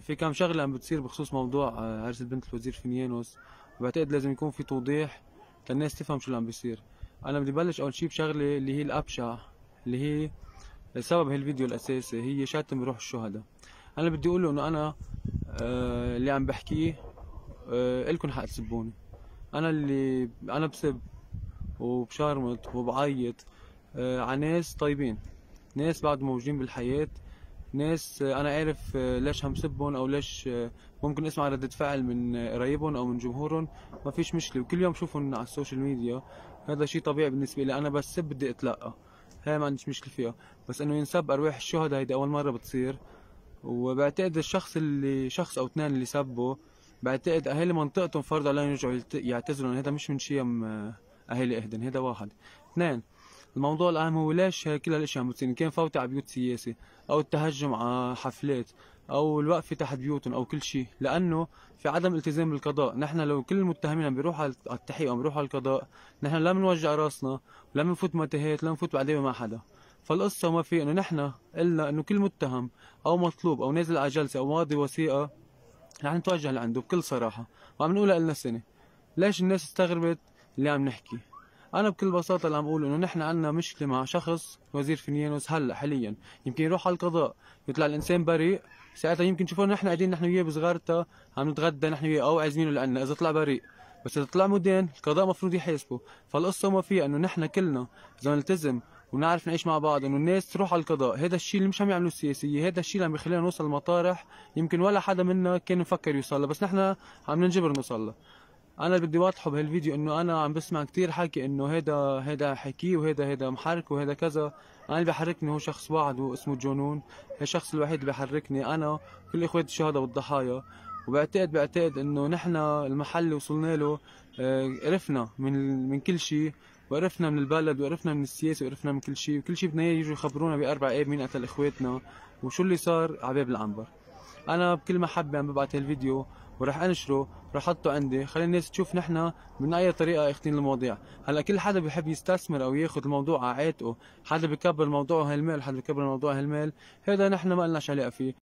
في كم شغله عم بتصير بخصوص موضوع آه، عرس بنت الوزير فينيانوس وبعتقد لازم يكون في توضيح للناس تفهم شو اللي عم بيصير انا بدي بلش اول شيء بشغله اللي هي الابشع اللي هي سبب هالفيديو الاساسي هي شاتم روح الشهداء انا بدي اقول انه انا آه، اللي عم بحكيه آه، الكم حق تسبوني انا اللي انا بسب وبشرمط وبعيط على ناس طيبين ناس بعد موجودين بالحياه ناس انا عارف آه، ليش همسبهم او ليش آه، ممكن اسمع ردة فعل من آه، قرايبهم او من جمهورهم ما فيش مشكله وكل يوم بشوفهم على السوشيال ميديا هذا شيء طبيعي بالنسبه لي انا بس سب بدي اتلقى هاي ما عنديش مشكله فيها بس انه ينسب ارواح الشهداء هيدي اول مره بتصير وبعتقد الشخص اللي شخص او اثنين اللي سبوا بعتقد اهالي منطقتهم فرض عليهم يرجعوا يعتذروا هذا مش من شيم اهالي اهدن هذا واحد اثنين الموضوع الأهم هو ليش كل هالأشياء عم بتصير إن كان فوتة على بيوت سياسي أو التهجم على حفلات أو الوقفة تحت بيوتهم أو كل شيء لأنه في عدم التزام بالقضاء نحن لو كل المتهمين عم بيروحوا على التحقيق عم بيروحوا على القضاء نحن لا بنوجع راسنا لا بنفوت متاهات لا بنفوت بعدين مع حدا فالقصة ما في إنه نحن قلنا إنه كل متهم أو مطلوب أو نازل على جلسة أو ماضي وثيقة رح نتوجه لعنده بكل صراحة وعم نقولها لنا سنة ليش الناس استغربت اللي عم نحكي انا بكل بساطه اللي عم بقول انه نحن عندنا مشكله مع شخص وزير فينيانوس هلا حاليا يمكن يروح على القضاء يطلع الانسان بريء ساعتها يمكن تشوفون نحن قاعدين نحن وياه بصغارتها عم نتغدى نحن وياه او عازمينه لانه اذا طلع بريء بس اذا طلع مدين القضاء مفروض يحاسبه فالقصه ما فيها انه نحن كلنا اذا نلتزم ونعرف نعيش مع بعض انه الناس تروح على القضاء هذا الشيء اللي مش عم يعملوه السياسيه هذا الشيء اللي عم يخلينا نوصل لمطارح يمكن ولا حدا منا كان مفكر يوصل بس نحن عم ننجبر نوصل له انا اللي بدي اوضحه بهالفيديو انه انا عم بسمع كثير حكي انه هيدا هيدا حكي وهيدا هيدا محرك وهيدا كذا انا اللي بحركني هو شخص واحد واسمه جنون الشخص الوحيد اللي بحركني انا كل اخوات الشهداء والضحايا وبعتقد بعتقد انه نحن المحل اللي وصلنا له آه، عرفنا من من كل شيء وعرفنا من البلد وعرفنا من السياسه وعرفنا من كل شيء وكل شيء بدنا اياه يجوا يخبرونا باربع ايام مين قتل اخواتنا وشو اللي صار عباب العنبر انا بكل محبه عم ببعت الفيديو وراح انشره راح احطه عندي خلي الناس تشوف نحن من اي طريقه اخذين المواضيع هلا كل حدا بحب يستثمر او ياخذ الموضوع على عاتقه حدا بكبر موضوعه هالمال حدا بكبر موضوعه هالمال هذا نحن ما لناش علاقه فيه